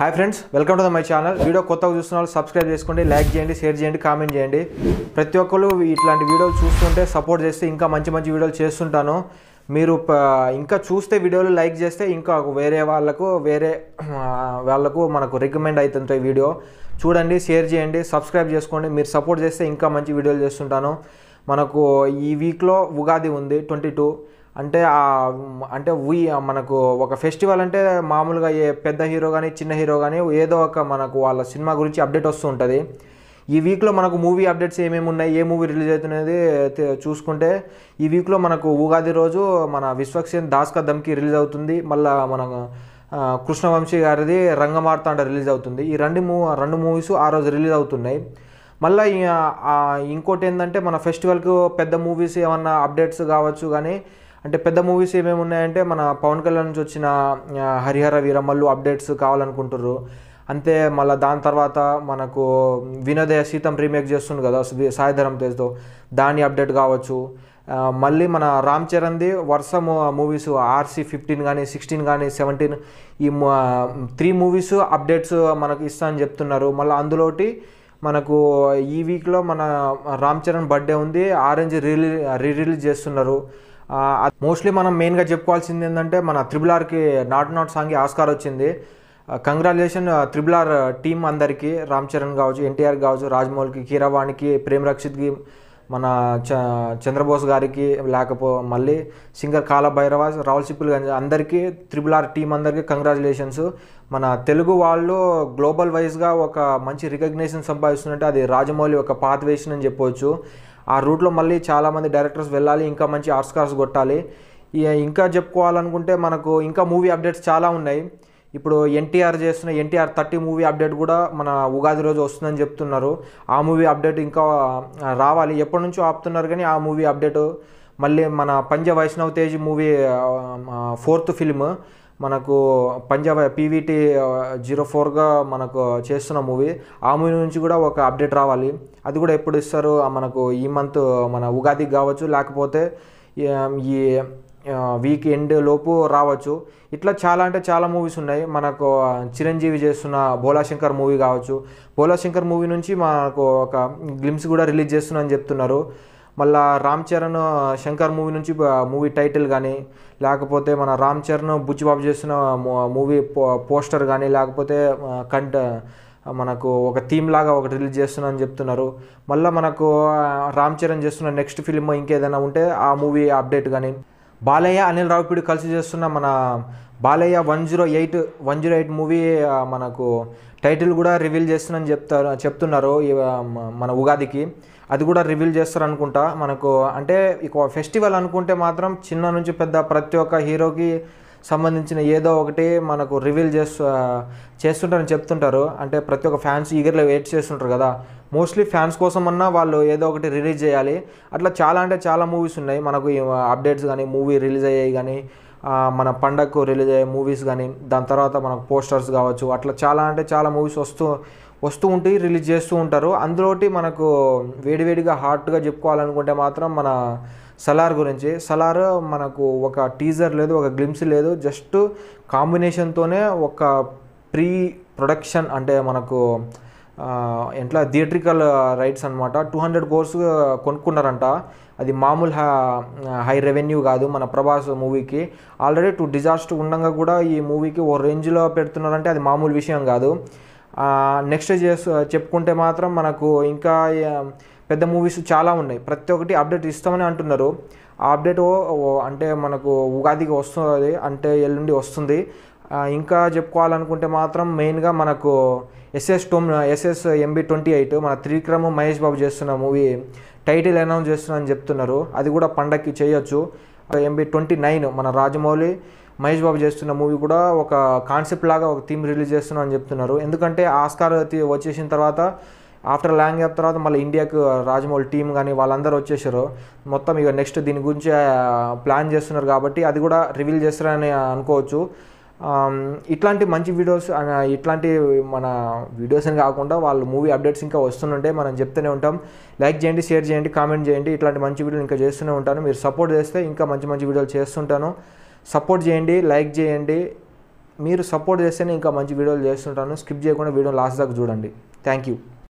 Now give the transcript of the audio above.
hi friends welcome to my channel video కొత్తగా చూస్తున్న వాళ్ళు సబ్స్క్రైబ్ చేసుకోండి లైక్ చేయండి షేర్ చేయండి కామెంట్ చేయండి ప్రతి ఒక్కరు ఇట్లాంటి వీడియోలు చూస్తుంటే సపోర్ట్ చేస్తే ఇంకా మంచి మంచి వీడియోలు చేస్తుంటాను మీరు ఇంకా చూస్తే వీడియోలు లైక్ చేస్తే ఇంకా వేరే వాళ్ళకు వేరే వాళ్ళకు మనకు రికమెండ్ అవుతుంటాయి వీడియో చూడండి షేర్ చేయండి సబ్స్క్రైబ్ చేసుకోండి మీరు సపోర్ట్ చేస్తే ఇంకా మంచి వీడియోలు చేస్తుంటాను మనకు ఈ వీక్లో ఉగాది ఉంది ట్వంటీ టూ అంటే అంటే వీ మనకు ఒక ఫెస్టివల్ అంటే మామూలుగా ఏ పెద్ద హీరో కానీ చిన్న హీరో కానీ ఏదో ఒక మనకు వాళ్ళ సినిమా గురించి అప్డేట్ వస్తూ ఉంటుంది ఈ వీక్లో మనకు మూవీ అప్డేట్స్ ఏమేమి ఉన్నాయి ఏ మూవీ రిలీజ్ అవుతున్నది చూసుకుంటే ఈ వీక్లో మనకు ఉగాది రోజు మన విశ్వక్సేన్ దాస్కా దమ్కి రిలీజ్ అవుతుంది మళ్ళీ మన కృష్ణవంశీ గారిది రంగమార్తాండ రిలీజ్ అవుతుంది ఈ రెండు మూ రెండు మూవీస్ ఆ రోజు రిలీజ్ అవుతున్నాయి మళ్ళీ ఇంకోటి ఏంటంటే మన ఫెస్టివల్కు పెద్ద మూవీస్ ఏమన్నా అప్డేట్స్ కావచ్చు కానీ అంటే పెద్ద మూవీస్ ఏమేమి ఉన్నాయంటే మన పవన్ కళ్యాణ్ నుంచి వచ్చిన హరిహర వీరమల్లు అప్డేట్స్ కావాలనుకుంటారు అంతే మళ్ళీ దాని తర్వాత మనకు వినోదయ సీతం రీమేక్ చేస్తుంది కదా సాయిధరం తేజ్తో దాని అప్డేట్ కావచ్చు మళ్ళీ మన రామ్ చరణ్ది వరుస మూవీస్ ఆర్సీ ఫిఫ్టీన్ కానీ సిక్స్టీన్ కానీ సెవెంటీన్ ఈ త్రీ మూవీస్ అప్డేట్స్ మనకు ఇస్తా అని చెప్తున్నారు మళ్ళీ అందులోటి మనకు ఈ వీక్లో మన రామ్ చరణ్ బర్త్డే ఉంది ఆరెంజ్ రిలీ రీ రిలీజ్ చేస్తున్నారు మోస్ట్లీ మనం మెయిన్గా చెప్పుకోవాల్సింది ఏంటంటే మన త్రిబుల్ ఆర్కి నాట్ నాట్ సాంగ్ ఆస్కార్ వచ్చింది కంగ్రాచులేషన్ త్రిబుల్ ఆర్ టీం అందరికీ రామ్ చరణ్ కావచ్చు ఎన్టీఆర్ కావచ్చు రాజమౌళికి కీరవాణికి ప్రేమ్ రక్షిత్కి మన చ చంద్రబోస్ గారికి లేకపో మళ్ళీ సింగర్ కాలభైరవ గారి అందరికీ త్రిబుల్ ఆర్ టీం అందరికీ కంగ్రాచులేషన్స్ మన తెలుగు వాళ్ళు గ్లోబల్ వైజ్గా ఒక మంచి రికగ్నేషన్ సంపాదిస్తున్నట్టు అది రాజమౌళి ఒక పాత్ వేసిన అని చెప్పవచ్చు ఆ రూట్లో మళ్ళీ చాలామంది డైరెక్టర్స్ వెళ్ళాలి ఇంకా మంచి ఆస్కార్స్ కొట్టాలి ఇంకా చెప్పుకోవాలనుకుంటే మనకు ఇంకా మూవీ అప్డేట్స్ చాలా ఉన్నాయి ఇప్పుడు ఎన్టీఆర్ చేస్తున్న ఎన్టీఆర్ థర్టీ మూవీ అప్డేట్ కూడా మన ఉగాది రోజు వస్తుందని చెప్తున్నారు ఆ మూవీ అప్డేట్ ఇంకా రావాలి ఎప్పటి నుంచో ఆపుతున్నారు కానీ ఆ మూవీ అప్డేట్ మళ్ళీ మన Panja Vaishnav Tej movie fourth film మనకు పంజాబ్ పీవీటీ జీరో ఫోర్గా మనకు చేస్తున్న మూవీ ఆ మూవీ నుంచి కూడా ఒక అప్డేట్ రావాలి అది కూడా ఎప్పుడు ఇస్తారు మనకు ఈ మంత్ మన ఉగాదికి కావచ్చు లేకపోతే ఈ వీక్ ఎండ్ లోపు రావచ్చు ఇట్లా చాలా అంటే చాలా మూవీస్ ఉన్నాయి మనకు చిరంజీవి చేస్తున్న భోలాశంకర్ మూవీ కావచ్చు భోలాశంకర్ మూవీ నుంచి మనకు ఒక గ్లిమ్స్ కూడా రిలీజ్ చేస్తున్నా అని చెప్తున్నారు మళ్ళా రామ్ చరణ్ శంకర్ మూవీ నుంచి మూవీ టైటిల్ కానీ లేకపోతే మన రామ్ చరణ్ బుచ్చిబాబు చేసిన మూవీ పోస్టర్ కానీ లేకపోతే కంట మనకు ఒక థీమ్ లాగా ఒకటి రిలీజ్ చేస్తున్నా అని చెప్తున్నారు మళ్ళీ మనకు రామ్ చరణ్ చేస్తున్న నెక్స్ట్ ఫిల్మ్ ఇంకేదైనా ఉంటే ఆ మూవీ అప్డేట్ కానీ బాలయ్య అనిల్ రావుపూడి కలిసి చేస్తున్న మన Balayya one zero eight one zero eight movie మనకు టైటిల్ కూడా రివీల్ చేస్తుందని చెప్తారు చెప్తున్నారు మన ఉగాదికి అది కూడా రివీల్ చేస్తారు అనుకుంటా మనకు అంటే ఇక ఫెస్టివల్ అనుకుంటే మాత్రం చిన్న నుంచి పెద్ద ప్రతి ఒక్క హీరోకి సంబంధించిన ఏదో ఒకటి మనకు రివీల్ చేస్తూ చేస్తుంటారని చెప్తుంటారు అంటే ప్రతి ఒక్క ఫ్యాన్స్ ఈగర్లో వెయిట్ చేస్తుంటారు కదా మోస్ట్లీ ఫ్యాన్స్ కోసం అన్నా వాళ్ళు ఏదో ఒకటి రిలీజ్ చేయాలి అట్లా చాలా అంటే చాలా మూవీస్ ఉన్నాయి మనకు అప్డేట్స్ కానీ మూవీ రిలీజ్ అయ్యాయి కానీ మన పండగకు రిలీజ్ అయ్యే మూవీస్ కానీ దాని తర్వాత మనకు పోస్టర్స్ కావచ్చు అట్లా చాలా అంటే చాలా మూవీస్ వస్తూ వస్తూ ఉంటాయి రిలీజ్ చేస్తూ ఉంటారు అందులోటి మనకు వేడివేడిగా హాట్గా చెప్పుకోవాలనుకుంటే మాత్రం మన సలార్ గురించి సలార్ మనకు ఒక టీజర్ లేదు ఒక గ్లిమ్స్ లేదు జస్ట్ కాంబినేషన్తోనే ఒక ప్రీ ప్రొడక్షన్ అంటే మనకు ఎట్లా థియేట్రికల్ రైట్స్ అనమాట టూ హండ్రెడ్ కోర్స్ కొనుక్కున్నారంట అది మామూలు హై రెవెన్యూ కాదు మన ప్రభాస్ మూవీకి ఆల్రెడీ టూ డిజాస్టర్ ఉండగా కూడా ఈ మూవీకి ఓ రేంజ్లో పెడుతున్నారంటే అది మామూలు విషయం కాదు నెక్స్ట్ చేసు చెప్పుకుంటే మాత్రం మనకు ఇంకా పెద్ద మూవీస్ చాలా ఉన్నాయి ప్రతి ఒక్కటి అప్డేట్ ఇస్తామని అంటున్నారు ఆ అప్డేట్ అంటే మనకు ఉగాదికి వస్తుంది అంటే ఎల్లుండి వస్తుంది ఇంకా చెప్పుకోవాలనుకుంటే మాత్రం మెయిన్గా మనకు ఎస్ఎస్ టోమ్ ఎస్ఎస్ ఎంబీ ట్వంటీ ఎయిట్ మన త్రివిక్రమ్ మహేష్ బాబు చేస్తున్న మూవీ టైటిల్ అనౌన్స్ చేస్తున్నా అని చెప్తున్నారు అది కూడా పండక్కి చేయొచ్చు ఎంబీ ట్వంటీ నైన్ మన రాజమౌళి మహేష్ బాబు చేస్తున్న మూవీ కూడా ఒక కాన్సెప్ట్ లాగా ఒక థీమ్ రిలీజ్ చేస్తున్నా అని చెప్తున్నారు ఎందుకంటే ఆస్కార్ వచ్చేసిన తర్వాత ఆఫ్టర్ ల్యాంగ్ అయిన తర్వాత మళ్ళీ ఇండియాకు రాజమౌళి టీం కానీ వాళ్ళందరూ వచ్చేసారు మొత్తం ఇక నెక్స్ట్ దీని గురించి ప్లాన్ చేస్తున్నారు కాబట్టి అది కూడా రివీల్ చేస్తారని అనుకోవచ్చు ఇట్లాంటి మంచి వీడియోస్ ఇట్లాంటి మన వీడియోస్ అని కాకుండా వాళ్ళు మూవీ అప్డేట్స్ ఇంకా వస్తుంటే మనం చెప్తూనే ఉంటాం లైక్ చేయండి షేర్ చేయండి కామెంట్ చేయండి ఇట్లాంటి మంచి వీడియోలు ఇంకా చేస్తూనే ఉంటాను మీరు సపోర్ట్ చేస్తే ఇంకా మంచి మంచి వీడియోలు చేస్తుంటాను సపోర్ట్ చేయండి లైక్ చేయండి మీరు సపోర్ట్ చేస్తేనే ఇంకా మంచి వీడియోలు చేస్తుంటాను స్కిప్ చేయకుండా వీడియో లాస్ట్ దాకా చూడండి థ్యాంక్ యూ